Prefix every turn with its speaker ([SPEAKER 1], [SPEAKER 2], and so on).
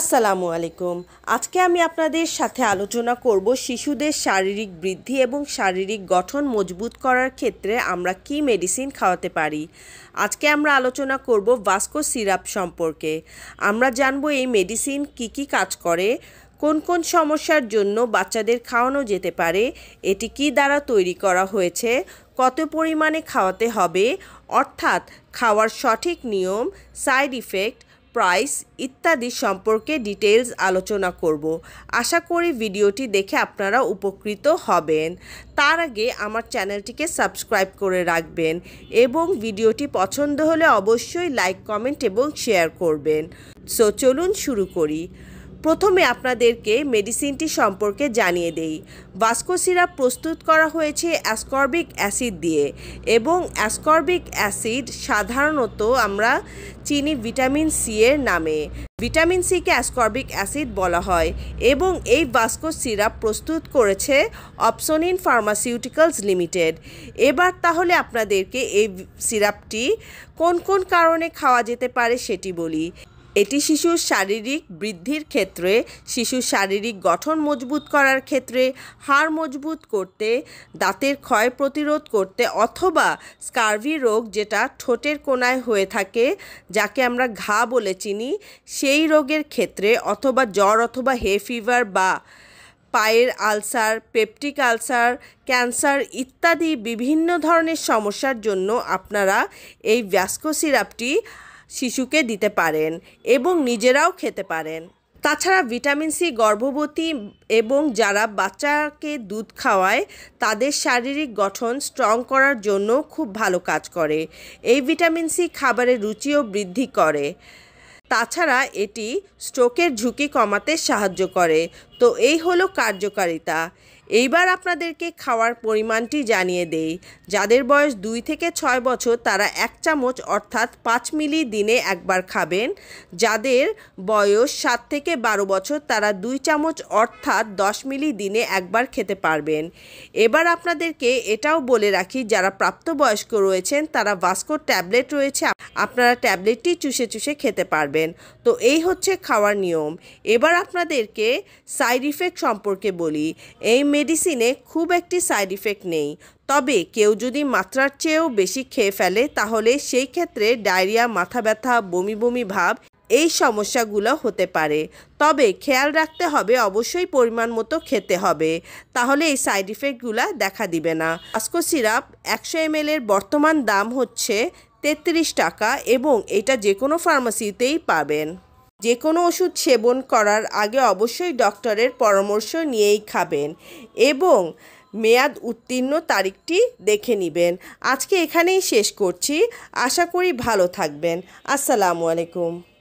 [SPEAKER 1] আসসালামু আলাইকুম আজকে আমি আপনাদের সাথে আলোচনা করব শিশুদের শারীরিক বৃদ্ধি এবং শারীরিক গঠন মজবুত করার ক্ষেত্রে আমরা কি মেডিসিন খাওয়াতে পারি আজকে আমরা আলোচনা করব ভাস্কো সিরাপ সম্পর্কে আমরা জানব এই মেডিসিন কি কি কাজ করে কোন কোন সমস্যার জন্য বাচ্চাদের খাওয়ানো যেতে পারে এটি কি দ্বারা তৈরি করা হয়েছে কত পরিমাণে খাওয়াতে হবে অর্থাৎ খাওয়ার সঠিক নিয়ম সাইড ইফেক্ট প্রাইস ইত্যাদি সম্পর্কে ডিটেলস আলোচনা করব আশা করি ভিডিওটি দেখে আপনারা উপকৃত হবেন তার আগে আমার চ্যানেলটিকে সাবস্ক্রাইব করে রাখবেন এবং ভিডিওটি পছন্দ হলে অবশ্যই লাইক কমেন্ট এবং শেয়ার করবেন সো চলুন শুরু করি প্রথমে আপনাদেরকে মেডিসিনটি সম্পর্কে জানিয়ে দেই ভাস্কো সিরাপ প্রস্তুত করা হয়েছে অ্যাসকর্বিক অ্যাসিড দিয়ে এবং অ্যাসকর্বিক অ্যাসিড সাধারণত আমরা চিনি ভিটামিন সি এর নামে ভিটামিন সিকে অ্যাসকর্বিক অ্যাসিড বলা হয় এবং এই ভাস্কো সিরাপ প্রস্তুত করেছে অপসোনিন ফার্মাসিউটিক্যালস লিমিটেড এবার তাহলে আপনাদেরকে এই সিরাপটি কোন কোন কারণে খাওয়া যেতে পারে সেটি বলি এটি শিশুর শারীরিক বৃদ্ধির ক্ষেত্রে শিশুর শারীরিক গঠন মজবুত করার ক্ষেত্রে হাড় মজবুত করতে দাঁতের ক্ষয় প্রতিরোধ করতে অথবা স্কার্ভি রোগ যেটা ঠোঁটের কোনায় হয়ে থাকে যাকে আমরা ঘা বলে চিনি সেই রোগের ক্ষেত্রে অথবা জ্বর অথবা হে ফিভার বা পায়ের আলসার পেপটিক আলসার ক্যান্সার ইত্যাদি বিভিন্ন ধরনের সমস্যার জন্য আপনারা এই ভ্যাস্কো সিরাপটি শিশুকে দিতে পারেন এবং নিজেরাও খেতে পারেন তাছাড়া ভিটামিন সি গর্ভবতী এবং যারা বাচ্চাকে দুধ খাওয়ায় তাদের শারীরিক গঠন স্ট্রং করার জন্য খুব ভালো কাজ করে এই ভিটামিন সি খাবারের রুচিও বৃদ্ধি করে তাছাড়া এটি স্ট্রোকের ঝুঁকি কমাতে সাহায্য করে তো এই হলো কার্যকারিতা এইবার আপনাদেরকে খাওয়ার পরিমাণটি জানিয়ে দেই যাদের বয়স দুই থেকে ছয় বছর তারা এক চামচ অর্থাৎ পাঁচ মিলি দিনে একবার খাবেন যাদের বয়স সাত থেকে বারো বছর তারা দুই চামচ অর্থাৎ দশ মিলি দিনে একবার খেতে পারবেন এবার আপনাদেরকে এটাও বলে রাখি যারা প্রাপ্তবয়স্ক রয়েছেন তারা ভাস্কোর ট্যাবলেট রয়েছে আপনারা ট্যাবলেটটি চুষে চুষে খেতে পারবেন তো এই হচ্ছে খাওয়ার নিয়ম এবার আপনাদেরকে সাইড সাইড ইফেক্ট সম্পর্কে বলি এই মেডিসিনে খুব একটি সাইড ইফেক্ট নেই তবে কেউ যদি মাত্রার চেয়েও বেশি খেয়ে ফেলে তাহলে সেই ক্ষেত্রে ডায়রিয়া মাথা ব্যথা বমি বমি ভাব এই সমস্যাগুলো হতে পারে তবে খেয়াল রাখতে হবে অবশ্যই পরিমাণ মতো খেতে হবে তাহলে এই সাইড ইফেক্টগুলো দেখা দিবে না আস্কো সিরাপ একশো এম এর বর্তমান দাম হচ্ছে তেত্রিশ টাকা এবং এটা যে কোনো ফার্মাসিতেই পাবেন যে কোনো ওষুধ সেবন করার আগে অবশ্যই ডক্টরের পরামর্শ নিয়েই খাবেন এবং মেয়াদ উত্তীর্ণ তারিখটি দেখে নেবেন আজকে এখানেই শেষ করছি আশা করি ভালো থাকবেন আসসালামু আলাইকুম